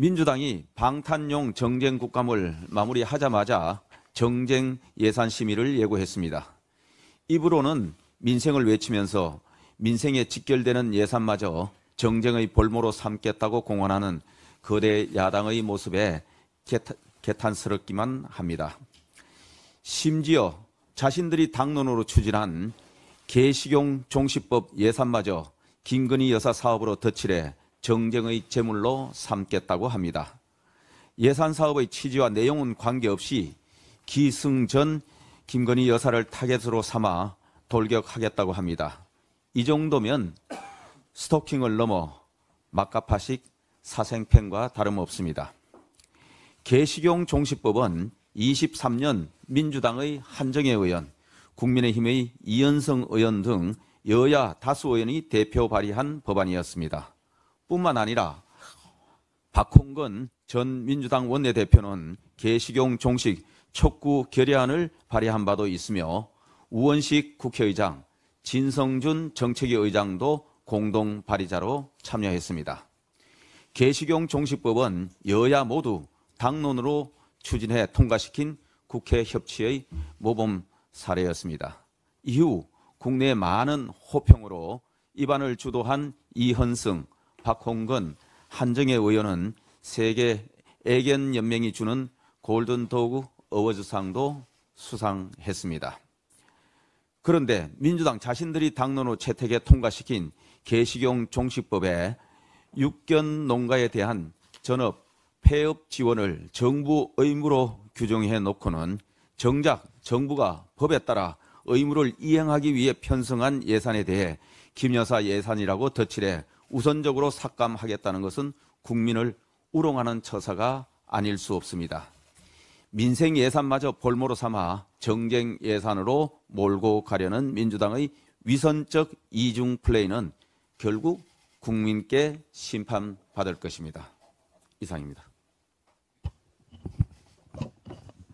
민주당이 방탄용 정쟁 국감을 마무리하자마자 정쟁 예산 심의를 예고했습니다. 입으로는 민생을 외치면서 민생에 직결되는 예산마저 정쟁의 볼모로 삼겠다고 공언하는 거대 야당의 모습에 개탄, 스럽기만 합니다. 심지어 자신들이 당론으로 추진한 개식용 종식법 예산마저 김근희 여사 사업으로 덧칠해 정쟁의 제물로 삼겠다고 합니다. 예산 사업의 취지와 내용은 관계없이 기승전 김건희 여사를 타겟으로 삼아 돌격하겠다고 합니다. 이 정도면 스토킹을 넘어 막가파식 사생팬과 다름없습니다. 개식용 종시법은 23년 민주당의 한정혜 의원, 국민의힘의 이현성 의원 등 여야 다수 의원이 대표 발의한 법안이었습니다. 뿐만 아니라 박홍근 전 민주당 원내대표는 개시경 종식 촉구 결의안을 발의한 바도 있으며 우원식 국회의장, 진성준 정책위 의장도 공동 발의자로 참여했습니다. 개시경 종식법은 여야 모두 당론으로 추진해 통과시킨 국회 협치의 모범 사례였습니다. 이후 국내 많은 호평으로 입안을 주도한 이현승, 박홍근, 한정혜 의원은 세계 애견연맹이 주는 골든도그 어워즈상도 수상했습니다. 그런데 민주당 자신들이 당론으로 채택에 통과시킨 개식용 종식법에 육견 농가에 대한 전업 폐업 지원을 정부 의무로 규정해 놓고는 정작 정부가 법에 따라 의무를 이행하기 위해 편성한 예산에 대해 김여사 예산이라고 덧칠해 우선적으로 삭감하겠다는 것은 국민을 우롱하는 처사가 아닐 수 없습니다. 민생 예산마저 볼모로 삼아 정쟁 예산으로 몰고 가려는 민주당의 위선적 이중 플레이는 결국 국민께 심판받을 것입니다. 이상입니다.